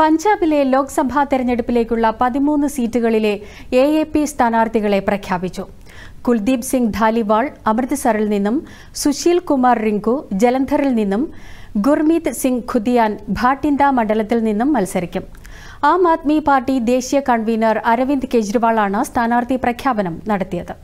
പഞ്ചാബിലെ ലോക്സഭാ തെരഞ്ഞെടുപ്പിലേക്കുള്ള പതിമൂന്ന് സീറ്റുകളിലെ A A P സ്ഥാനാർത്ഥികളെ പ്രഖ്യാപിച്ചു കുൽദീപ് സിംഗ് ധാലിവാൾ അമൃത്സറിൽ നിന്നും സുശീൽ കുമാർ റിങ്കു ജലന്ധറിൽ നിന്നും ഗുർമീത് സിംഗ് ഖുദിയാൻ ഭാട്ടിൻഡ മണ്ഡലത്തിൽ നിന്നും മത്സരിക്കും ആം ആദ്മി പാർട്ടി ദേശീയ കൺവീനർ അരവിന്ദ് കെജ്രിവാളാണ് സ്ഥാനാർത്ഥി പ്രഖ്യാപനം നടത്തിയത്